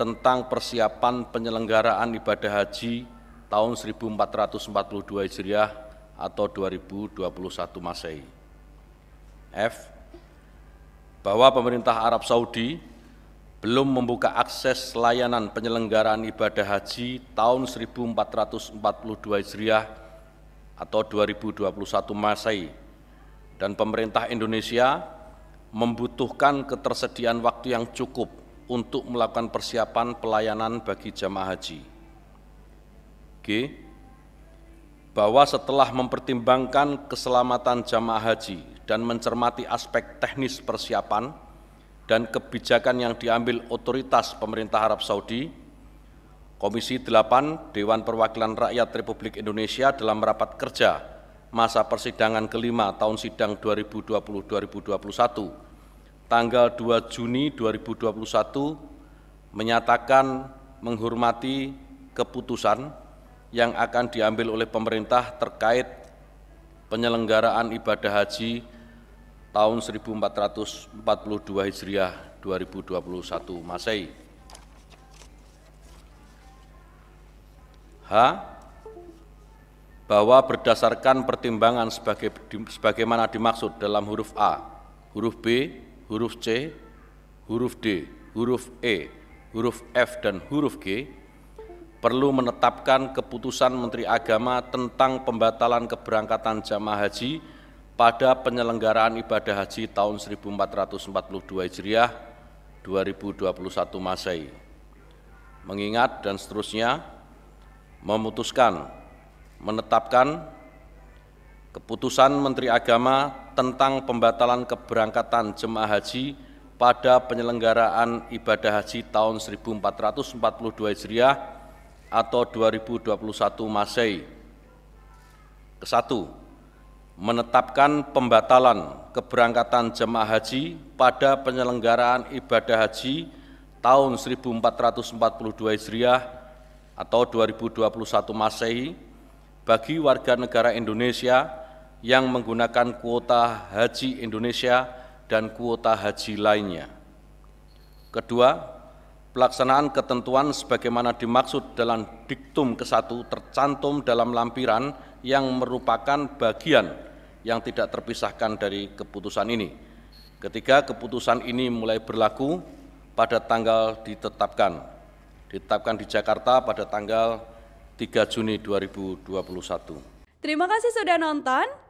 tentang persiapan penyelenggaraan ibadah haji tahun 1442 Hijriah atau 2021 Masehi. F. Bahwa pemerintah Arab Saudi belum membuka akses layanan penyelenggaraan ibadah haji tahun 1442 Hijriah atau 2021 Masehi dan pemerintah Indonesia membutuhkan ketersediaan waktu yang cukup untuk melakukan persiapan pelayanan bagi jamaah haji. G. Bahwa setelah mempertimbangkan keselamatan jamaah haji dan mencermati aspek teknis persiapan dan kebijakan yang diambil otoritas pemerintah Arab Saudi, Komisi 8 Dewan Perwakilan Rakyat Republik Indonesia dalam rapat kerja masa persidangan kelima tahun sidang 2020-2021 tanggal 2 Juni 2021 menyatakan menghormati keputusan yang akan diambil oleh pemerintah terkait penyelenggaraan ibadah haji tahun 1442 Hijriah 2021 Masehi. H. Bahwa berdasarkan pertimbangan sebagai, sebagaimana dimaksud dalam huruf A, huruf B, huruf C, huruf D, huruf E, huruf F, dan huruf G perlu menetapkan keputusan Menteri Agama tentang pembatalan keberangkatan jamaah haji pada penyelenggaraan ibadah haji tahun 1442 Hijriah 2021 Masehi. Mengingat dan seterusnya memutuskan menetapkan keputusan Menteri Agama tentang pembatalan keberangkatan jemaah haji pada penyelenggaraan ibadah haji tahun 1442 Hijriah atau 2021 Masehi. Kesatu, menetapkan pembatalan keberangkatan jemaah haji pada penyelenggaraan ibadah haji tahun 1442 Hijriah atau 2021 Masehi bagi warga negara Indonesia yang menggunakan kuota haji Indonesia dan kuota haji lainnya. Kedua, pelaksanaan ketentuan sebagaimana dimaksud dalam diktum ke-1 tercantum dalam lampiran yang merupakan bagian yang tidak terpisahkan dari keputusan ini. Ketiga, keputusan ini mulai berlaku pada tanggal ditetapkan. Ditetapkan di Jakarta pada tanggal 3 Juni 2021. Terima kasih sudah nonton.